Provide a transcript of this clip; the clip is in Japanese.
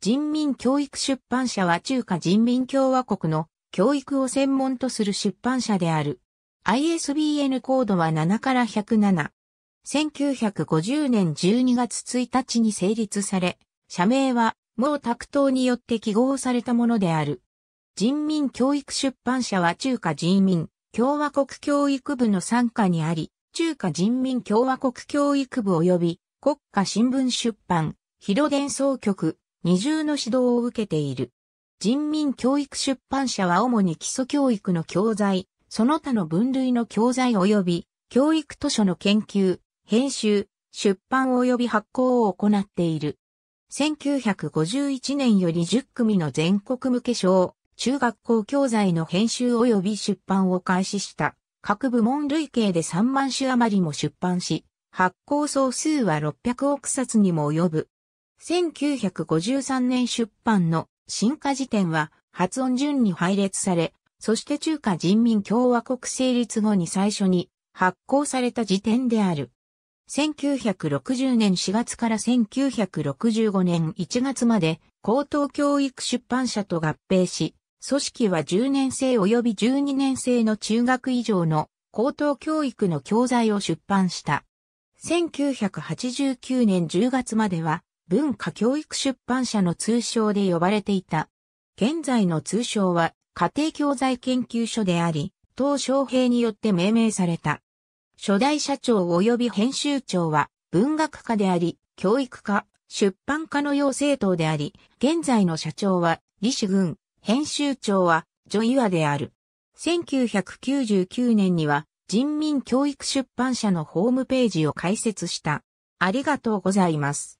人民教育出版社は中華人民共和国の教育を専門とする出版社である。ISBN コードは7から107。1950年12月1日に成立され、社名は毛沢東によって記号されたものである。人民教育出版社は中華人民共和国教育部の傘下にあり、中華人民共和国教育部及び国家新聞出版、広伝総局、二重の指導を受けている。人民教育出版社は主に基礎教育の教材、その他の分類の教材及び、教育図書の研究、編集、出版及び発行を行っている。1951年より10組の全国向け小、中学校教材の編集及び出版を開始した。各部門累計で3万種余りも出版し、発行総数は600億冊にも及ぶ。1953年出版の新華辞典は発音順に配列され、そして中華人民共和国成立後に最初に発行された辞典である。1960年4月から1965年1月まで高等教育出版社と合併し、組織は10年生及び12年生の中学以上の高等教育の教材を出版した。1989年10月までは文化教育出版社の通称で呼ばれていた。現在の通称は家庭教材研究所であり、当昌平によって命名された。初代社長及び編集長は文学科であり、教育科、出版科の養成党であり、現在の社長は李志軍、編集長は女岩である。1999年には人民教育出版社のホームページを開設した。ありがとうございます。